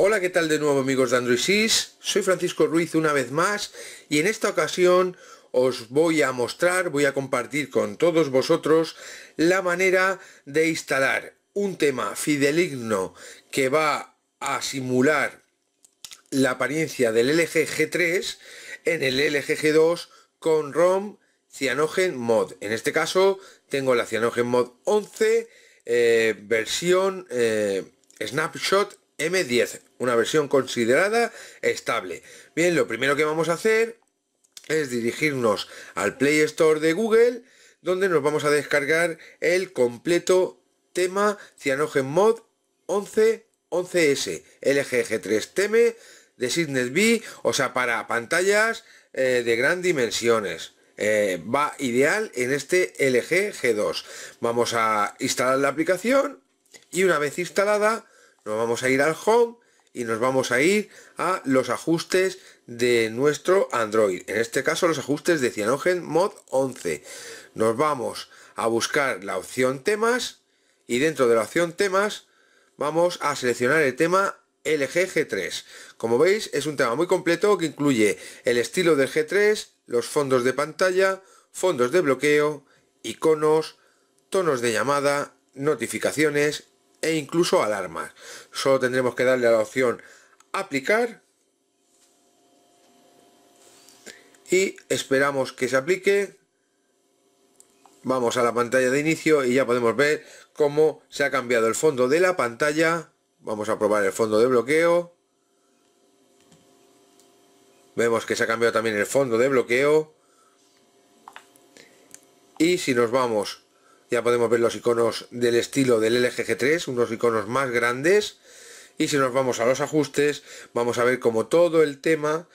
Hola, ¿qué tal de nuevo amigos de Android 6? Soy Francisco Ruiz una vez más y en esta ocasión os voy a mostrar, voy a compartir con todos vosotros la manera de instalar un tema fideligno que va a simular la apariencia del LG G3 en el LG G2 con ROM CyanogenMod Mod. En este caso tengo la Cyanogen Mod 11 eh, versión eh, Snapshot M10 una versión considerada estable. Bien, lo primero que vamos a hacer es dirigirnos al Play Store de Google, donde nos vamos a descargar el completo tema CyanogenMod Mod 11 11S LGG3 tm de sydney B, o sea, para pantallas eh, de gran dimensiones. Eh, va ideal en este LG G2. Vamos a instalar la aplicación y una vez instalada nos vamos a ir al Home y nos vamos a ir a los ajustes de nuestro Android. En este caso los ajustes de Cyanogen Mod 11. Nos vamos a buscar la opción temas y dentro de la opción temas vamos a seleccionar el tema LG G3. Como veis es un tema muy completo que incluye el estilo del G3, los fondos de pantalla, fondos de bloqueo, iconos, tonos de llamada, notificaciones e incluso alarmas. Solo tendremos que darle a la opción aplicar y esperamos que se aplique. Vamos a la pantalla de inicio y ya podemos ver cómo se ha cambiado el fondo de la pantalla. Vamos a probar el fondo de bloqueo. Vemos que se ha cambiado también el fondo de bloqueo. Y si nos vamos ya podemos ver los iconos del estilo del LG G3, unos iconos más grandes. Y si nos vamos a los ajustes, vamos a ver como todo el tema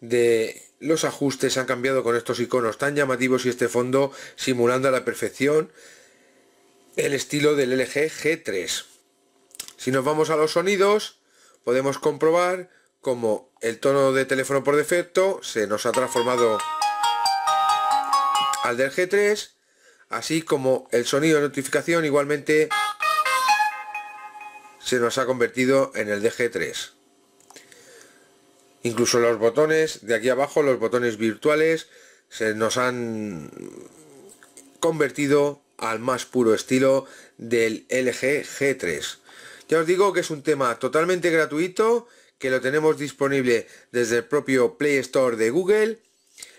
de los ajustes han cambiado con estos iconos tan llamativos y este fondo simulando a la perfección el estilo del LG G3. Si nos vamos a los sonidos, podemos comprobar como el tono de teléfono por defecto se nos ha transformado al del G3 así como el sonido de notificación igualmente se nos ha convertido en el DG3. Incluso los botones de aquí abajo, los botones virtuales, se nos han convertido al más puro estilo del LG G3. Ya os digo que es un tema totalmente gratuito, que lo tenemos disponible desde el propio Play Store de Google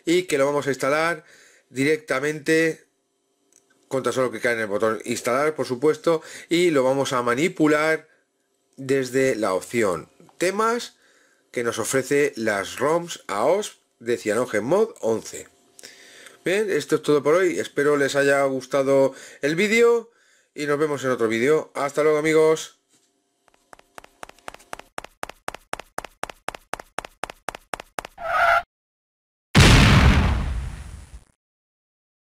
y que lo vamos a instalar directamente cuenta solo solo clicar en el botón instalar, por supuesto, y lo vamos a manipular desde la opción temas que nos ofrece las ROMs AOSP de CyanogenMod 11. Bien, esto es todo por hoy. Espero les haya gustado el vídeo y nos vemos en otro vídeo. Hasta luego amigos.